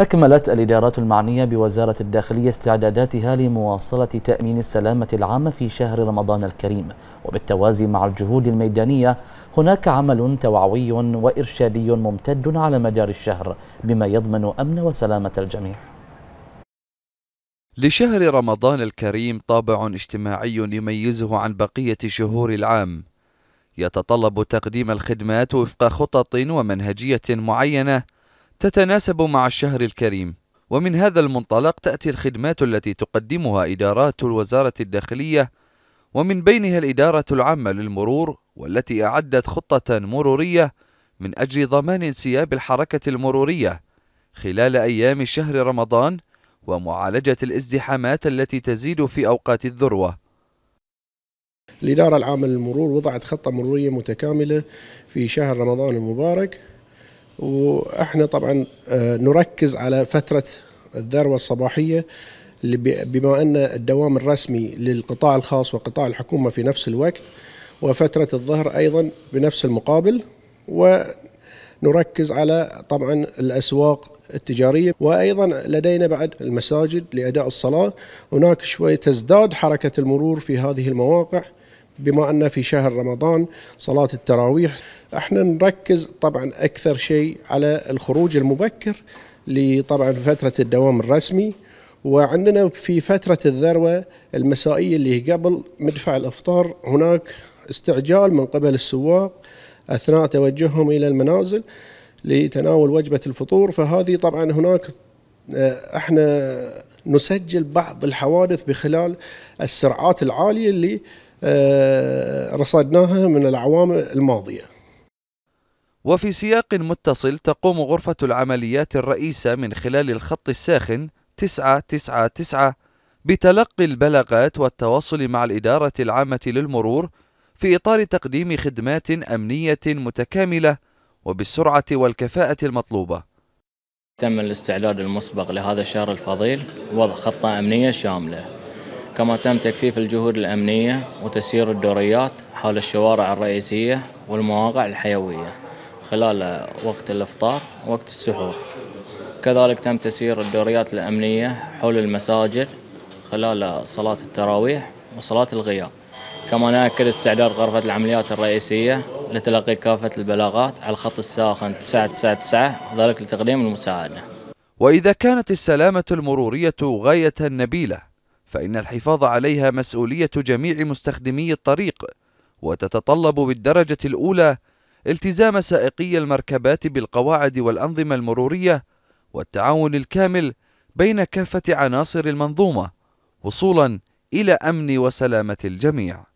أكملت الإدارات المعنية بوزارة الداخلية استعداداتها لمواصلة تأمين السلامة العامة في شهر رمضان الكريم وبالتوازي مع الجهود الميدانية هناك عمل توعوي وإرشادي ممتد على مدار الشهر بما يضمن أمن وسلامة الجميع لشهر رمضان الكريم طابع اجتماعي يميزه عن بقية شهور العام يتطلب تقديم الخدمات وفق خطط ومنهجية معينة تتناسب مع الشهر الكريم ومن هذا المنطلق تأتي الخدمات التي تقدمها إدارات الوزارة الداخلية ومن بينها الإدارة العامة للمرور والتي أعدت خطة مرورية من أجل ضمان انسياب الحركة المرورية خلال أيام شهر رمضان ومعالجة الازدحامات التي تزيد في أوقات الذروة الإدارة العامة للمرور وضعت خطة مرورية متكاملة في شهر رمضان المبارك واحنا طبعا آه، نركز على فتره الذروه الصباحيه بما ان الدوام الرسمي للقطاع الخاص وقطاع الحكومه في نفس الوقت وفتره الظهر ايضا بنفس المقابل ونركز على طبعا الاسواق التجاريه وايضا لدينا بعد المساجد لاداء الصلاه هناك شوي تزداد حركه المرور في هذه المواقع بما أن في شهر رمضان صلاة التراويح احنا نركز طبعا أكثر شيء على الخروج المبكر لطبعا فترة الدوام الرسمي وعندنا في فترة الذروة المسائية اللي قبل مدفع الإفطار هناك استعجال من قبل السواق أثناء توجههم إلى المنازل لتناول وجبة الفطور فهذه طبعا هناك آه، احنا نسجل بعض الحوادث بخلال السرعات العالية اللي آه، رصدناها من الاعوام الماضيه وفي سياق متصل تقوم غرفة العمليات الرئيسة من خلال الخط الساخن 999 بتلقي البلاغات والتواصل مع الإدارة العامة للمرور في إطار تقديم خدمات أمنية متكاملة وبالسرعة والكفاءة المطلوبة. تم الاستعداد المسبق لهذا الشهر الفضيل وضع خطة أمنية شاملة كما تم تكثيف الجهود الأمنية وتسيير الدوريات حول الشوارع الرئيسية والمواقع الحيوية خلال وقت الإفطار ووقت السحور كذلك تم تسيير الدوريات الأمنية حول المساجد خلال صلاة التراويح وصلاة الغياب كما نأكد استعداد غرفة العمليات الرئيسية لتلقي كافة البلاغات على الخط الساخن 999 وذلك لتقديم المساعدة وإذا كانت السلامة المرورية غاية نبيلة فإن الحفاظ عليها مسؤولية جميع مستخدمي الطريق وتتطلب بالدرجة الأولى التزام سائقي المركبات بالقواعد والأنظمة المرورية والتعاون الكامل بين كافة عناصر المنظومة وصولا إلى أمن وسلامة الجميع